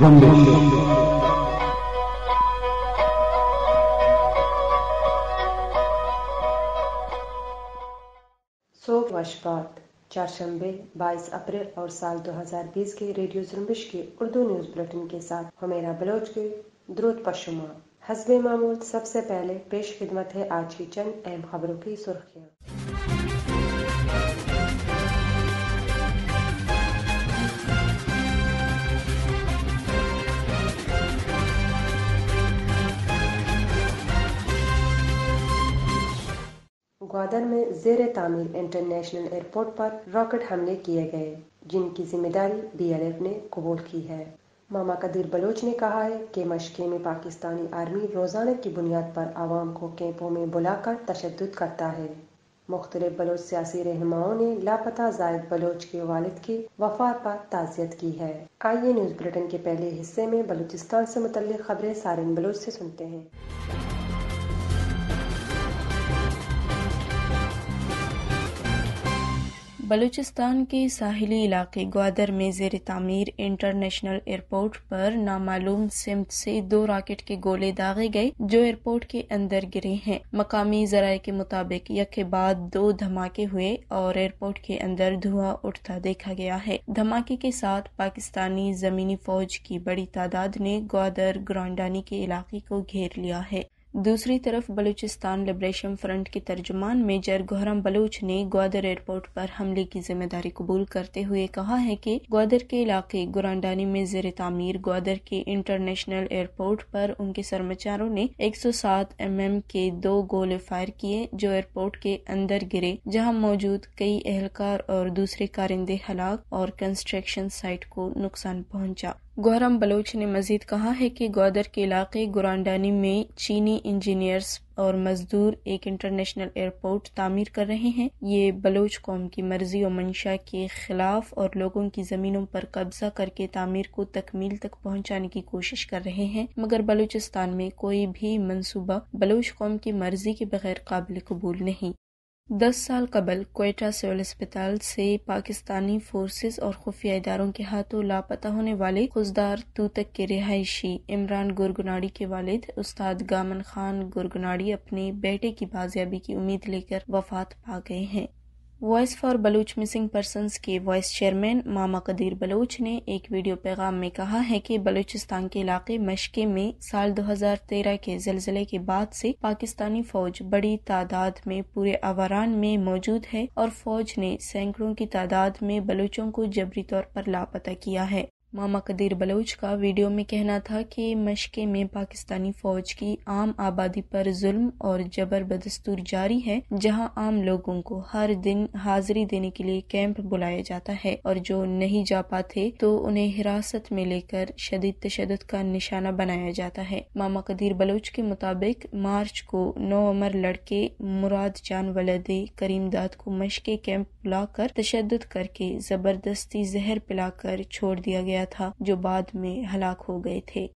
रंगे सौ चारशंबे 22 अप्रैल और साल 2020 के रेडियो जुम्बिश के उर्दू न्यूज बुलेटिन के साथ हमेरा बलोच के द्रुत पशुमा हसबे मामूल सबसे पहले पेश खिदमत है आज की चंद अहम खबरों की सुर्खियाँ गवादर में जेर तामीर इंटरनेशनल एयरपोर्ट पर रॉकेट हमले किए गए जिनकी जिम्मेदारी एफ ने कबूल की है मामा कदीर बलोच ने कहा है कि मशक़े में पाकिस्तानी आर्मी रोज़ाना की बुनियाद पर आवाम को कैंपों में बुलाकर तशद करता है मुख्तलिफ बलोच सियासी रहनुमाओं ने लापता जायद बलोच के वालिद की वफ़ा पर ताजियत की है आइए न्यूज़ बुलेटिन के पहले हिस्से में बलूचिस्तान से मुतल खबरें सारिन बलोच से सुनते हैं बलूचिस्तान के साहिली इलाके ग्वादर में जेर तामीर इंटरनेशनल एयरपोर्ट पर नामालूम सिमत से दो रॉकेट के गोले दागे गए जो एयरपोर्ट के अंदर गिरे हैं मकामी जराये के मुताबिक के बाद दो धमाके हुए और एयरपोर्ट के अंदर धुआं उठता देखा गया है धमाके के साथ पाकिस्तानी जमीनी फौज की बड़ी तादाद ने ग्वादर ग्रांडानी के इलाके को घेर लिया है दूसरी तरफ बलूचिस्तान लिबरेशन फ्रंट के तर्जुमान मेजर गोहरम बलूच ने ग्वादर एयरपोर्ट पर हमले की जिम्मेदारी कबूल करते हुए कहा है कि ग्वादर के इलाके गुरानडानी में जेर तामीर ग्वादर के इंटरनेशनल एयरपोर्ट पर उनके कर्मचारों ने 107 एमएम के दो गोले फायर किए जो एयरपोर्ट के अंदर गिरे जहाँ मौजूद कई एहलकार और दूसरे कारिंदे हलाक और कंस्ट्रक्शन साइट को नुकसान पहुँचा गौरम बलोच ने मजीद कहा है कि गौदर के इलाके गुरानडानी में चीनी इंजीनियर्स और मजदूर एक इंटरनेशनल एयरपोर्ट तामीर कर रहे हैं ये बलोच कौम की मर्जी और मंशा के खिलाफ और लोगों की ज़मीनों पर कब्जा करके तामीर को तकमील तक पहुंचाने की कोशिश कर रहे हैं मगर बलूचिस्तान में कोई भी मनसूबा बलोच कौम की मर्जी के बगैर काबिल कबूल नहीं दस साल कबल कोयटा सिविल अस्पताल से पाकिस्तानी फोर्सेस और खुफिया इदारों के हाथों लापता होने वाले खुजदार तूतक के रिहायशी इमरान गुरगुनाड़ी के वालिद उस्ताद गामन खान गुरगुनाड़ी अपने बेटे की बाजियाबी की उम्मीद लेकर वफात पा गए हैं voice for Baloch missing persons के वॉइस चेयरमैन मामा कदीर बलूच ने एक वीडियो पैगाम में कहा है कि बलूचिस्तान के इलाके मशके में साल 2013 के जलजले के बाद से पाकिस्तानी फौज बड़ी तादाद में पूरे अवारान में मौजूद है और फौज ने सैकड़ों की तादाद में बलूचों को जबरी तौर पर लापता किया है मामा कदीर बलोच का वीडियो में कहना था कि मशके में पाकिस्तानी फ़ौज की आम आबादी पर जुल्म और जबर बदस्तूर जारी है जहां आम लोगों को हर दिन हाजिरी देने के लिए कैंप बुलाया जाता है और जो नहीं जा पाते तो उन्हें हिरासत में लेकर शदीद तशद का निशाना बनाया जाता है मामा कदीर बलोच के मुताबिक मार्च को नौ उमर लड़के मुराद जान वलदे करीम दाद को मशके कैंप बुलाकर तशद करके ज़बरदस्ती जहर पिलाकर छोड़ दिया गया गया था जो बाद में हलाक हो गए थे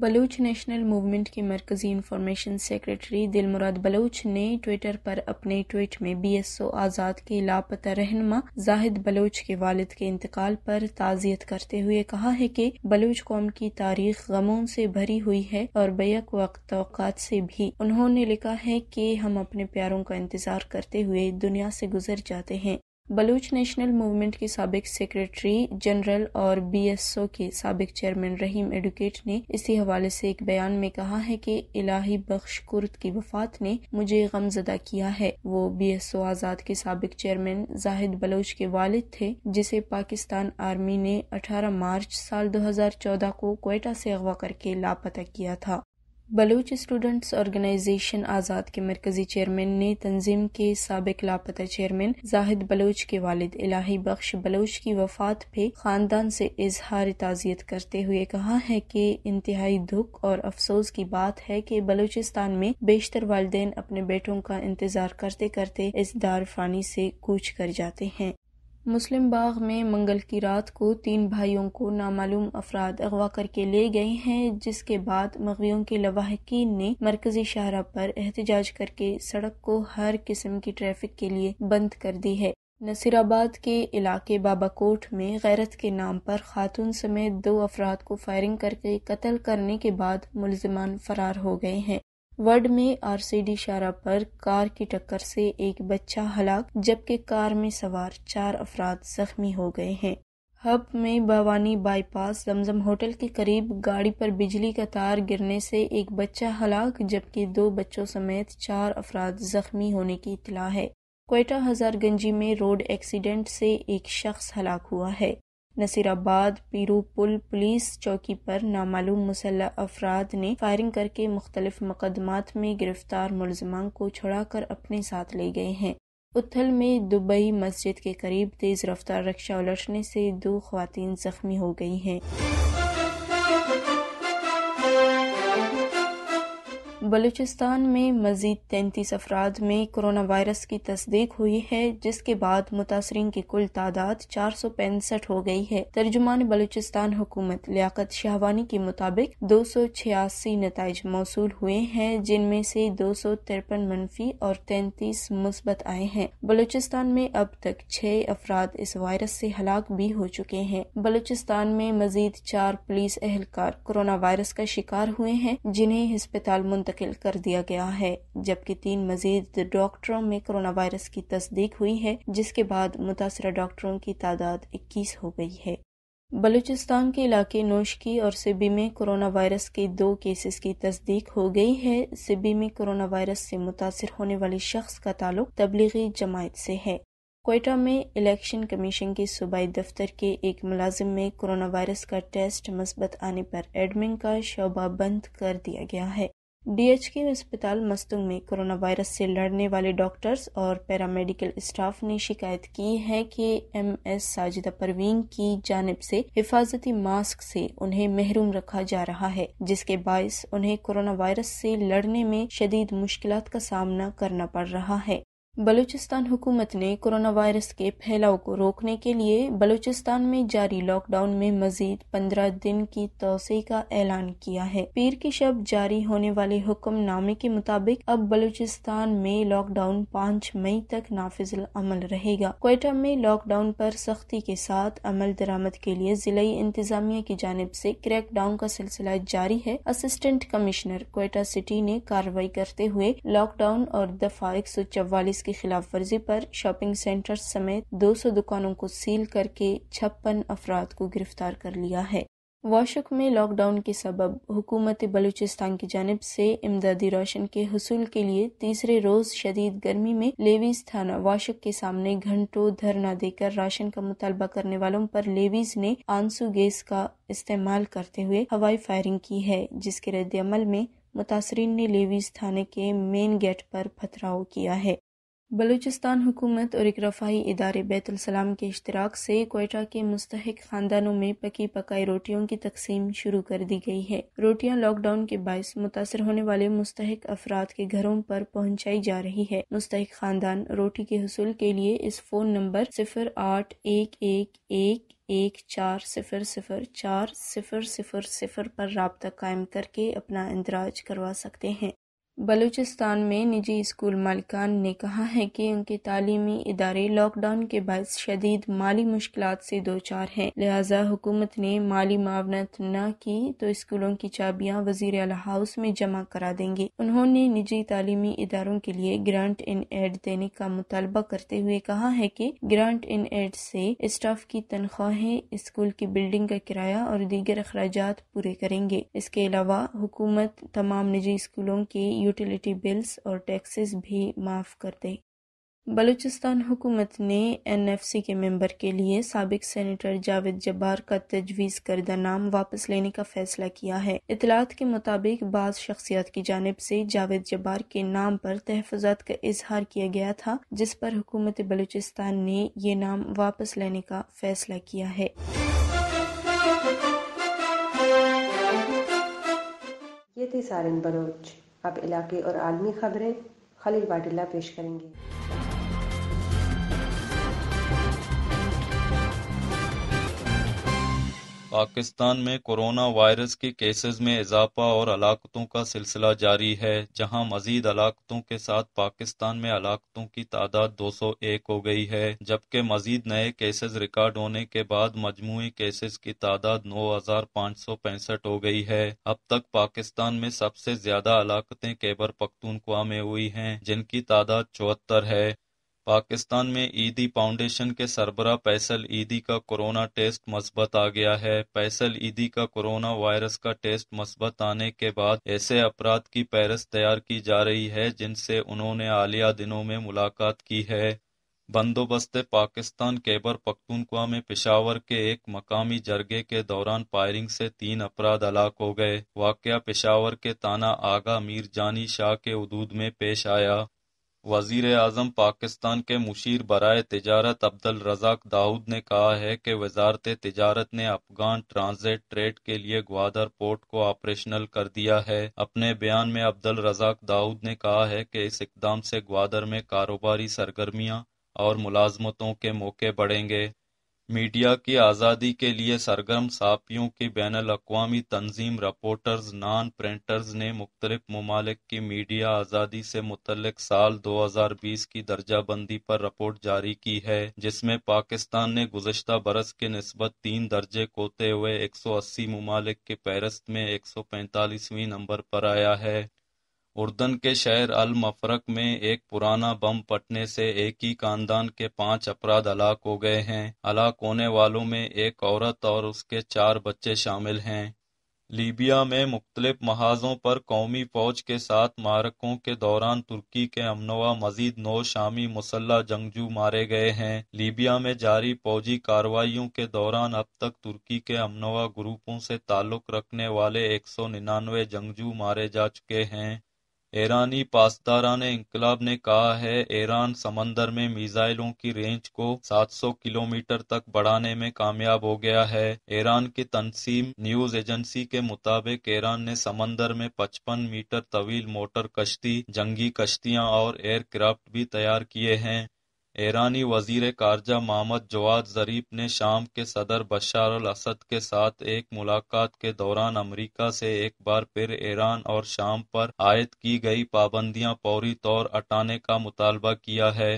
बलूच नेशनल मूवमेंट के मरकजी इंफॉर्मेशन सेक्रेटरी दिलमुराद बलूच ने ट्विटर पर अपने ट्वीट में बी एस ओ आज़ाद के लापता रहनमा जाहिद बलूच के वालिद के इंतकाल पर ताज़ियत करते हुए कहा है कि बलूच कौम की तारीख गमों से भरी हुई है और बैक वक्त तो से भी उन्होंने लिखा है कि हम अपने प्यारों का इंतज़ार करते हुए दुनिया से गुजर जाते हैं बलूच नेशनल मूवमेंट की सबक सेक्रेटरी जनरल और बीएसओ के सबक चेयरमैन रहीम एडुकेट ने इसी हवाले से एक बयान में कहा है कि इलाही बख्श कुर्द की वफात ने मुझे गमजदा किया है वो बीएसओ आज़ाद के सबक चेयरमैन जाहिद बलूच के वालिद थे जिसे पाकिस्तान आर्मी ने 18 मार्च साल 2014 को कोयटा से अगवा करके लापता किया था बलूच स्टूडेंट्स ऑर्गेनाइजेशन आज़ाद के मरकजी चेयरमैन ने तंजीम के सबक लापता चेयरमैन जाहिद बलोच के वालिद इलाही बख्श बलोच की वफात पे ख़ानदान से इजहार ताज़ियत करते हुए कहा है कि इंतहाई दुख और अफसोस की बात है कि बलूचिस्तान में बेशतर वालदेन अपने बेटों का इंतज़ार करते करते इस दार फ़ानी से कूच कर जाते हैं मुस्लिम बाग में मंगल की रात को तीन भाइयों को नामालूम अफराद अगवा करके ले गए हैं जिसके बाद मगवियों के लवाहकीन ने मरकजी शाहरा पर एहतजाज करके सड़क को हर किस्म की ट्रैफिक के लिए बंद कर दी है नसीराबाद के इलाके बाबाकोट में गैरत के नाम पर खातून समेत दो अफराद को फायरिंग करके कत्ल करने के बाद मुलजमान फरार हो गए हैं वर्ड में आरसीडी शारा पर कार की टक्कर से एक बच्चा हलाक जबकि कार में सवार चार अफराद जख्मी हो गए हैं हब में भवानी बाईपास जमजम होटल के करीब गाड़ी पर बिजली का तार गिरने से एक बच्चा हलाक जबकि दो बच्चों समेत चार अफराद जख्मी होने की इतला है कोयटा हजारगंजी में रोड एक्सीडेंट से एक शख्स हलाक हुआ है नसीराबाद पीरू पुल पुलिस चौकी पर नामालूम मुसल्ह अफराद ने फायरिंग करके मुख्तलिफ मुकदमात में गिरफ्तार मुलजमान को छुड़ाकर अपने साथ ले गए हैं उथल में दुबई मस्जिद के करीब तेज रफ्तार रक्षा उलटने से दो खुवान जख्मी हो गई हैं बलूचिस्तान में मजीद तैंतीस अफराद में कोरोना वायरस की तस्दीक हुई है जिसके बाद मुतासरीन की कुल तादाद चार सौ पैंसठ हो गई है तर्जुमान बलूचिस्तान हुकूमत लियाकत शाहवानी के मुताबिक दो सौ छियासी नतज मौसू हुए हैं जिनमें से दो सौ तिरपन मनफी और तैंतीस मुस्बत आए हैं बलूचिस्तान में अब तक छह अफराद इस वायरस से हलाक भी हो चुके हैं बलूचिस्तान में मजीद चार पुलिस एहलकार कोरोना वायरस का शिकार हुए हैं जिन्हें हस्पताल मुंतक मुंतकिल कर दिया गया है जबकि तीन मजीद डॉक्टरों में कोरोना वायरस की तस्दीक हुई है जिसके बाद मुतासर डॉक्टरों की तादाद इक्कीस हो गई है बलूचिस्तान के इलाके नोशकी और सिबी में कोरोना वायरस के दो केसेस की तस्दीक हो गई है सिबी में कोरोना वायरस से मुतासर होने वाले शख्स का ताल्लुक तबलीगी जमात से है कोयटा में इलेक्शन कमीशन के सूबाई दफ्तर के एक मुलाजिम में कोरोना वायरस का टेस्ट मस्बत आने पर एडमिन का शोबा बंद कर दिया गया है डीएचके अस्पताल मस्तुंग में कोरोना वायरस से लड़ने वाले डॉक्टर्स और पैरामेडिकल स्टाफ ने शिकायत की है कि एमएस साजिदा परवीन की जानब से हिफाजती मास्क से उन्हें महरूम रखा जा रहा है जिसके बायस उन्हें कोरोना वायरस से लड़ने में शदीद मुश्किल का सामना करना पड़ रहा है बलूचिस्तान हुकूमत ने कोरोना वायरस के फैलाव को रोकने के लिए बलूचिस्तान में जारी लॉकडाउन में मजीद पंद्रह दिन की तोसी का ऐलान किया है पीर की शब जारी होने वाले हुक्मनामे के मुताबिक अब बलूचिस्तान में लॉकडाउन पाँच मई तक नाफिजल अमल रहेगा कोयटा में लॉकडाउन पर सख्ती के साथ अमल दरामद के लिए जिले इंतजामिया की जानब ऐसी क्रैक डाउन का सिलसिला जारी है असिस्टेंट कमिश्नर कोयटा सिटी ने कार्रवाई करते हुए लॉकडाउन और दफा एक सौ चवालीस की खिलाफ वर्जी पर शॉपिंग सेंटर समेत 200 दुकानों को सील करके छप्पन अफराद को गिरफ्तार कर लिया है वाशक में लॉकडाउन के सबब हुकूमत बलूचिस्तान की जानब से इमदादी रोशन के हसूल के लिए तीसरे रोज शदीद गर्मी में लेवीज थाना वाशक के सामने घंटों धरना देकर राशन का मुतालबा करने वालों पर लेवीज ने आंसू गैस का इस्तेमाल करते हुए हवाई फायरिंग की है जिसके रद्द अमल में मुतासरीन ने लेवीज थाने के मेन गेट पर पथराव किया है बलूचिस्तान हुकूमत और एक रफाही इदारे बैतुलसलाम के अश्तराक से कोयटा के मुस्तक ख़ानदानों में पकी पकाई रोटियों की तकसीम शुरू कर दी गई है रोटियां लॉकडाउन के बायस मुतासर होने वाले मुस्तक अफराद के घरों पर पहुंचाई जा रही है मुस्तक ख़ानदान रोटी के हसूल के लिए इस फ़ोन नंबर सिफर आठ एक एक एक एक चार सिफर सिफर चार सिफर सिफर सिफर पर रबता कायम करके अपना इंदराज करवा सकते हैं बलूचिस्तान में निजी स्कूल मालिकान ने कहा है कि उनके तालीमी इदारे लॉकडाउन के बाद शदीद माली मुश्किल से दो चार हैं लिहाजा हुकूमत ने माली मावनत न की तो स्कूलों की चाबियां वजीर अला हाउस में जमा करा देंगे उन्होंने निजी तालीमी इदारों के लिए ग्रांट इन एड देने का मुतालबा करते हुए कहा है की ग्रांट इन एड से स्टाफ की तनख्वाहें स्कूल की बिल्डिंग का किराया और दीगर अखराज पूरे करेंगे इसके अलावा हुकूमत तमाम निजी स्कूलों के यूटिलिटी बिल्स और टैक्सेस भी माफ़ कर दें बलूचिस्तान हुकूमत ने एन एफ सी के मेंबर के लिए सबक सेनेटर जावेद जब्बार का तजवीज़ करदा नाम वापस लेने का फैसला किया है इतलात के मुताबिक बाद शख्सियात की जानब से जावेद जब्बार के नाम पर तहफात का इजहार किया गया था जिस पर हुकूमत बलूचिस्तान ने ये नाम वापस लेने का फैसला किया है ये थी बलोच अब इलाके और आलमी खबरें खलील वाडिल्ला पेश करेंगे पाकिस्तान में कोरोना वायरस के केसेस में इजाफा और हलाकतों का सिलसिला जारी है जहां मजीद हलाकतों के साथ पाकिस्तान में हलाकतों की तादाद 201 हो गई है जबकि मजीद नए केसेस रिकॉर्ड होने के बाद मजमू केसेस की तादाद नौ हजार पाँच सौ पैंसठ हो गई है अब तक पाकिस्तान में सबसे ज्यादा हलाकतें केबर पख्तूनख्वा में हुई हैं जिनकी तादाद चौहत्तर है पाकिस्तान में ईदी फाउंडेशन के सरबरा फैसल ईदी का कोरोना टेस्ट मस्बत आ गया है फैसल ईदी का कोरोना वायरस का टेस्ट मस्बत आने के बाद ऐसे अपराध की फहरस्त तैयार की जा रही है जिनसे उन्होंने आलिया दिनों में मुलाकात की है बंदोबस्त पाकिस्तान केबर पख्तूनख्वा में पिशावर के एक मकामी जरगे के दौरान फायरिंग से तीन अपराध हलाक हो गए वाक़ पेशावर के ताना आगा मीर जानी शाह के उदूद में पेश आया वजीर अजम पाकिस्तान के मुशीर बरए तजारत अब्दुल रजाक दाऊद ने कहा है कि वजारत तजारत ने अफगान ट्रांजिट ट्रेड के लिए ग्वादर पोर्ट को ऑपरेशनल कर दिया है अपने बयान में अब्दुल रजाक दाऊद ने कहा है कि इस इकदाम से ग्वादर में कारोबारी सरगर्मियाँ और मुलाजमतों के मौके बढ़ेंगे मीडिया की आज़ादी के लिए सरगर्म साफ़ियों की बैन अवी तंजीम रिपोर्टर्स नान प्रिंटर्स ने मुख्तलिफ ममालिक की मीडिया आज़ादी से मुतलक साल दो हज़ार बीस की दर्जाबंदी पर रिपोर्ट जारी की है जिसमें पाकिस्तान ने गुजशत बरस के नस्बत तीन दर्जे कोते हुए एक सौ अस्सी ममालिक के फहरस्त में एक सौ पैंतालीसवीं नंबर पर आया है उर्दन के शहर अल मफरक में एक पुराना बम पटने से एक ही खानदान के पांच अपराध हलाक हो गए हैं हलाक होने वालों में एक औरत और उसके चार बच्चे शामिल हैं लीबिया में मुख्तलिफ महाजों पर कौमी फौज के साथ मारकों के दौरान तुर्की के हमनवा मजीद नौ शामी मुसल्ह जंगजू मारे गए हैं लीबिया में जारी फौजी कार्रवाइयों के दौरान अब तक तुर्की के हमनवा ग्रुपों से ताल्लुक रखने वाले एक सौ निन्यानवे जंगजू मारे जा चुके हैं ईरानी पासदारान इनकलाब ने कहा है ईरान समंदर में मिसाइलों की रेंज को 700 किलोमीटर तक बढ़ाने में कामयाब हो गया है ईरान की तनसीम न्यूज एजेंसी के मुताबिक ईरान ने समंदर में 55 मीटर तवील मोटर कश्ती जंगी कश्तियां और एयरक्राफ्ट भी तैयार किए हैं ईरानी वजीर खारजा मोहम्मद जवाद जरीफ ने शाम के सदर बशार अल-असद के साथ एक मुलाकात के दौरान अमरीका से एक बार फिर ईरान और शाम पर आयद की गई पाबंदियां फौरी तौर हटाने का मुतालबा किया है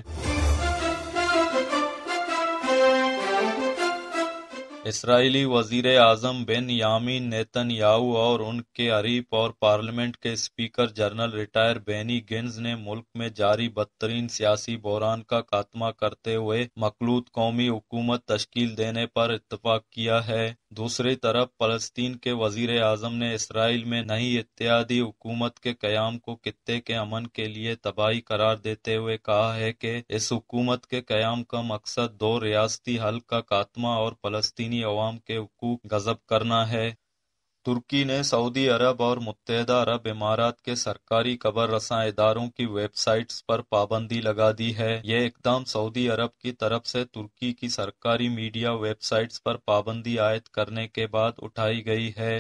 इसराइली वजीर आजम बिन यामिन याऊ और उनके हरीफ और पार्लियामेंट के speaker general retired Benny Gantz ने मुल्क में जारी बदतरीन सियासी बहरान का खात्मा करते हुए मखलूत कौमी हुकूमत तश्कील देने पर इतफाक किया है दूसरी तरफ फलस्तीन के वजीर आजम ने इसराइल में नई इत्तेहादी हुकूमत के क्याम को खत्ते के अमन के लिए तबाही करार देते हुए कहा है कि इस हुकूमत के क्याम का मकसद दो रियासती हल का खात्मा और फ़लस्तीनी अवाम के हकूक गज़ब करना है तुर्की ने सऊदी अरब और मुतहदा अरब इमारात के सरकारी कबर रसा इदारों की वेबसाइट्स पर पाबंदी लगा दी है यह इकदाम सऊदी अरब की तरफ से तुर्की की सरकारी मीडिया वेबसाइट्स पर पाबंदी आयद करने के बाद उठाई गई है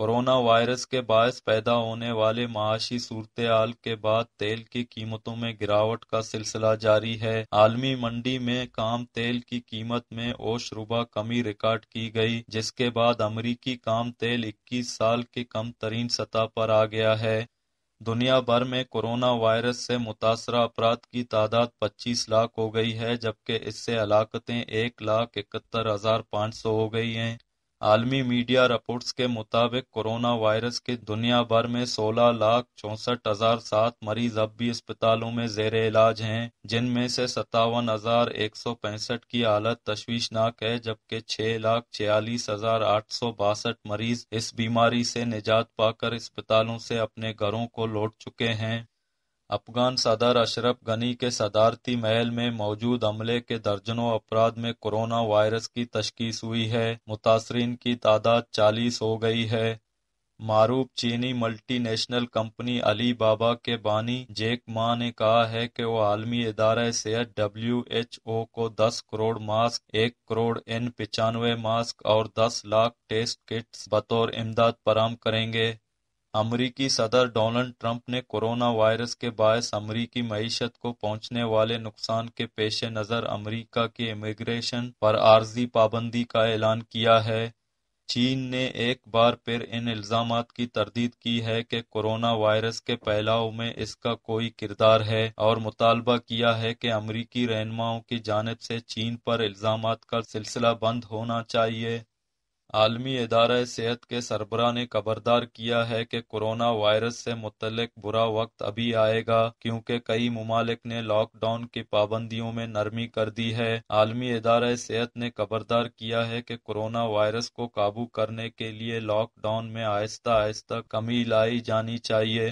कोरोना वायरस के बायस पैदा होने वाले माशी सूरत के बाद तेल की कीमतों में गिरावट का सिलसिला जारी है आलमी मंडी में काम तेल की कीमत में ओशरुबा कमी रिकॉर्ड की गई जिसके बाद अमरीकी काम तेल 21 साल के कम तरीन सतह पर आ गया है दुनिया भर में कोरोना वायरस से मुतासर अफराद की तादाद 25 लाख हो गई है जबकि इससे हलाकतें एक लाख इकहत्तर हज़ार पाँच सौ हो गई हैं आलमी मीडिया रिपोर्ट्स के मुताबिक कोरोना वायरस के दुनिया भर में सोलह लाख चौंसठ हजार सात मरीज अब भी अस्पतालों में जेर इलाज हैं जिनमें से सत्तावन हजार एक सौ पैंसठ की हालत तश्वीशनाक है जबकि छह लाख छियालीस हजार आठ सौ बासठ मरीज इस बीमारी से निजात पाकर अस्पतालों से अपने घरों को लौट चुके हैं अफगान सदर अशरफ गनी के सदारती महल में मौजूद अमले के दर्जनों अपराध में कोरोना वायरस की तशखीस हुई है मुतासरीन की तादाद चालीस हो गई है मारूफ चीनी मल्टीनेशनल कंपनी अली बाबा के बानी जेक मा ने कहा है कि वो आलमी इदारा सेहत डब्ल्यू एच ओ को 10 करोड़ मास्क एक करोड़ एन पचानवे मास्क और 10 लाख टेस्ट किट्स बतौर इमदाद फराम करेंगे अमरीकी सदर डोनाल्ड ट्रंप ने कोरोना वायरस के बायस अमरीकी मीशत को पहुंचने वाले नुकसान के पेश नज़र अमरीका के इमिग्रेशन पर आर्जी पाबंदी का ऐलान किया है चीन ने एक बार फिर इन इल्ज़ाम की तरदीद की है कि कोरोना वायरस के फैलाव में इसका कोई किरदार है और मुतालबा किया है कि अमरीकी रहनुमाओं की जानब से चीन पर इल्ज़ाम का सिलसिला बंद होना चाहिए आलमी इदारा सेहत के सरबरा ने खबरदार किया है कि कोरोना वायरस से मुतलक बुरा वक्त अभी आएगा क्योंकि कई ममालिक ने लॉकडाउन की पाबंदियों में नरमी कर दी है आलमी इदारा सेहत ने खबरदार किया है कि कोरोना वायरस को काबू करने के लिए लॉकडाउन में आहिस्ता आहिस्ता कमी लाई जानी चाहिए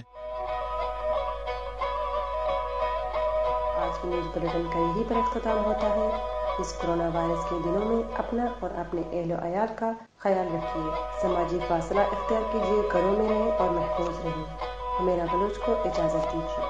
आज के न्यूज़ बुलेटिन का यही पर अख्ताम तो होता है इस कोरोना वायरस के दिनों में अपना और अपने अहलो आयाल का ख्याल रखिए सामाजिक फासला अख्तियार कीजिए घरों में रहें और महफूज रहें हमेरा बलोच को इजाज़त दीजिए